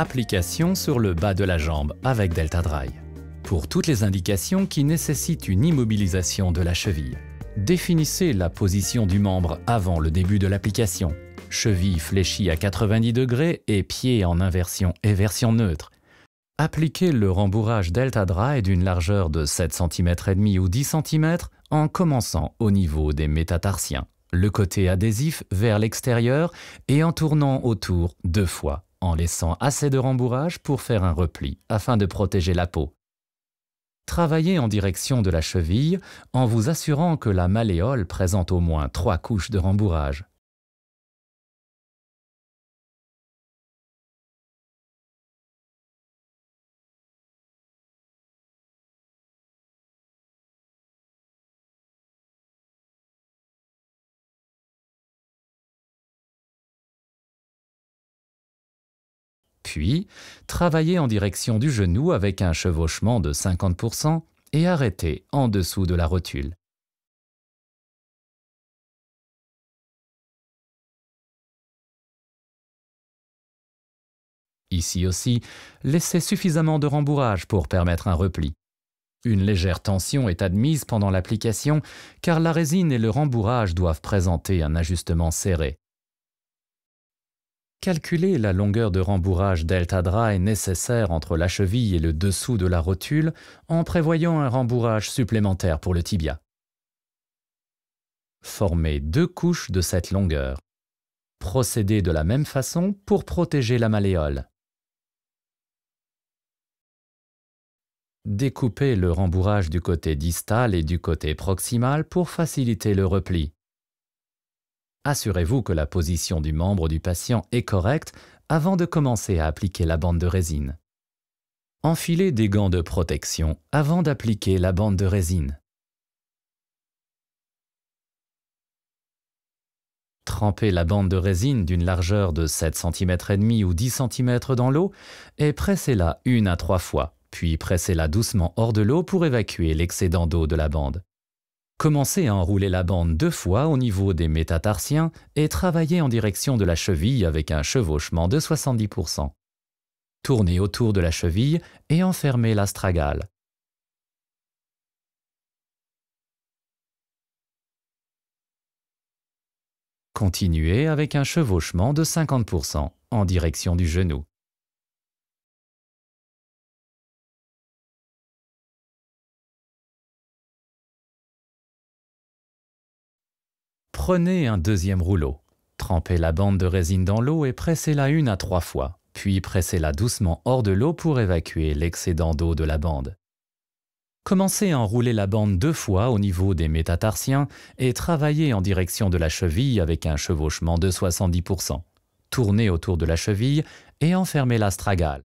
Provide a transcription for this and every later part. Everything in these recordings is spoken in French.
Application sur le bas de la jambe avec Delta Dry. Pour toutes les indications qui nécessitent une immobilisation de la cheville, définissez la position du membre avant le début de l'application. Cheville fléchie à 90 degrés et pied en inversion et version neutre. Appliquez le rembourrage Delta Dry d'une largeur de 7 cm et demi ou 10 cm en commençant au niveau des métatarsiens, le côté adhésif vers l'extérieur et en tournant autour deux fois en laissant assez de rembourrage pour faire un repli afin de protéger la peau. Travaillez en direction de la cheville en vous assurant que la malléole présente au moins trois couches de rembourrage. puis travailler en direction du genou avec un chevauchement de 50% et arrêter en dessous de la rotule. Ici aussi, laissez suffisamment de rembourrage pour permettre un repli. Une légère tension est admise pendant l'application car la résine et le rembourrage doivent présenter un ajustement serré. Calculer la longueur de rembourrage delta dry nécessaire entre la cheville et le dessous de la rotule en prévoyant un rembourrage supplémentaire pour le tibia. Former deux couches de cette longueur. Procédez de la même façon pour protéger la malléole. Découper le rembourrage du côté distal et du côté proximal pour faciliter le repli. Assurez-vous que la position du membre du patient est correcte avant de commencer à appliquer la bande de résine. Enfilez des gants de protection avant d'appliquer la bande de résine. Trempez la bande de résine d'une largeur de 7 cm et demi ou 10 cm dans l'eau et pressez-la une à trois fois, puis pressez-la doucement hors de l'eau pour évacuer l'excédent d'eau de la bande. Commencez à enrouler la bande deux fois au niveau des métatarsiens et travaillez en direction de la cheville avec un chevauchement de 70%. Tournez autour de la cheville et enfermez l'astragale. stragale. Continuez avec un chevauchement de 50% en direction du genou. Prenez un deuxième rouleau. Trempez la bande de résine dans l'eau et pressez-la une à trois fois, puis pressez-la doucement hors de l'eau pour évacuer l'excédent d'eau de la bande. Commencez à enrouler la bande deux fois au niveau des métatarsiens et travaillez en direction de la cheville avec un chevauchement de 70%. Tournez autour de la cheville et enfermez la stragale.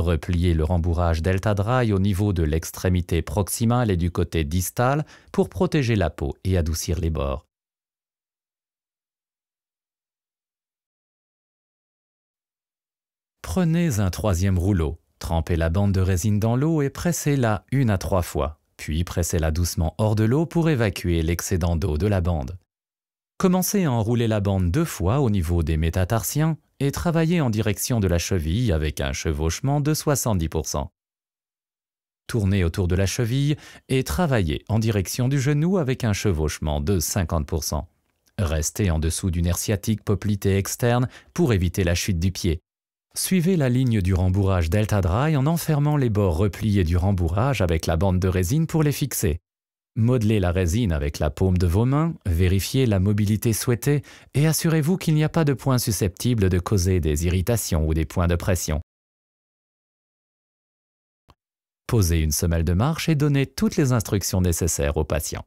Repliez le rembourrage delta dry au niveau de l'extrémité proximale et du côté distal pour protéger la peau et adoucir les bords. Prenez un troisième rouleau, trempez la bande de résine dans l'eau et pressez-la une à trois fois, puis pressez-la doucement hors de l'eau pour évacuer l'excédent d'eau de la bande. Commencez à enrouler la bande deux fois au niveau des métatarsiens et travaillez en direction de la cheville avec un chevauchement de 70%. Tournez autour de la cheville et travaillez en direction du genou avec un chevauchement de 50%. Restez en dessous d'une nerf sciatique poplité externe pour éviter la chute du pied. Suivez la ligne du rembourrage Delta Dry en enfermant les bords repliés du rembourrage avec la bande de résine pour les fixer. Modelez la résine avec la paume de vos mains, vérifiez la mobilité souhaitée et assurez-vous qu'il n'y a pas de points susceptibles de causer des irritations ou des points de pression. Posez une semelle de marche et donnez toutes les instructions nécessaires au patient.